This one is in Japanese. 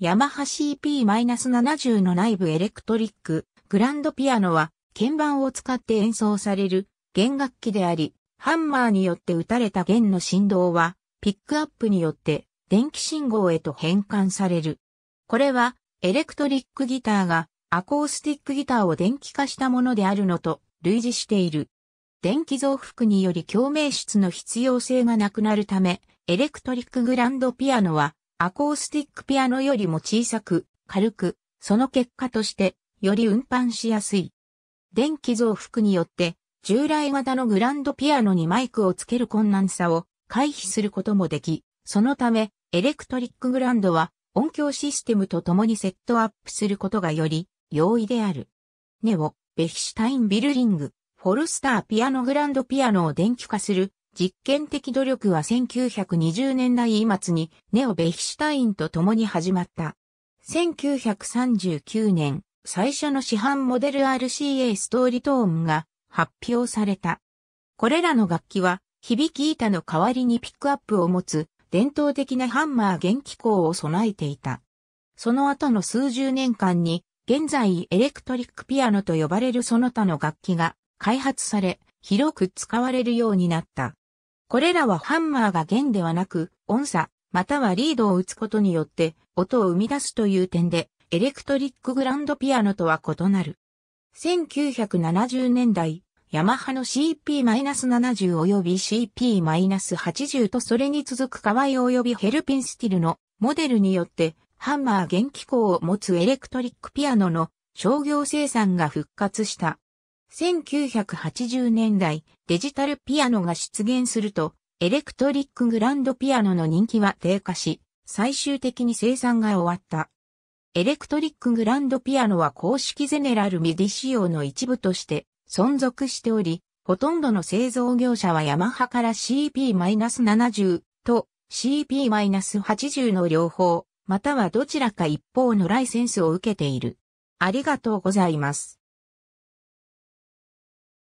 ヤマハ CP-70 の内部エレクトリック、グランドピアノは、鍵盤を使って演奏される弦楽器であり、ハンマーによって打たれた弦の振動は、ピックアップによって電気信号へと変換される。これは、エレクトリックギターがアコースティックギターを電気化したものであるのと類似している。電気増幅により共鳴室の必要性がなくなるため、エレクトリックグランドピアノはアコースティックピアノよりも小さく、軽く、その結果として、より運搬しやすい。電気増幅によって、従来型のグランドピアノにマイクをつける困難さを回避することもでき、そのため、エレクトリックグランドは音響システムと共にセットアップすることがより容易である。ネオ、ベヒシュタインビルリング、フォルスターピアノグランドピアノを電気化する実験的努力は1920年代末にネオ・ベヒシュタインと共に始まった。1939年、最初の市販モデル RCA ストーリトーンが発表された。これらの楽器は、響き板の代わりにピックアップを持つ伝統的なハンマー弦機構を備えていた。その後の数十年間に、現在エレクトリックピアノと呼ばれるその他の楽器が開発され、広く使われるようになった。これらはハンマーが弦ではなく、音差、またはリードを打つことによって音を生み出すという点で、エレクトリックグランドピアノとは異なる。1970年代、ヤマハの CP-70 及び CP-80 とそれに続く河合及びヘルピンスティルのモデルによって、ハンマー弦機構を持つエレクトリックピアノの商業生産が復活した。1980年代、デジタルピアノが出現すると、エレクトリックグランドピアノの人気は低下し、最終的に生産が終わった。エレクトリックグランドピアノは公式ゼネラルミディ仕様の一部として存続しており、ほとんどの製造業者はヤマハから CP-70 と CP-80 の両方、またはどちらか一方のライセンスを受けている。ありがとうございます。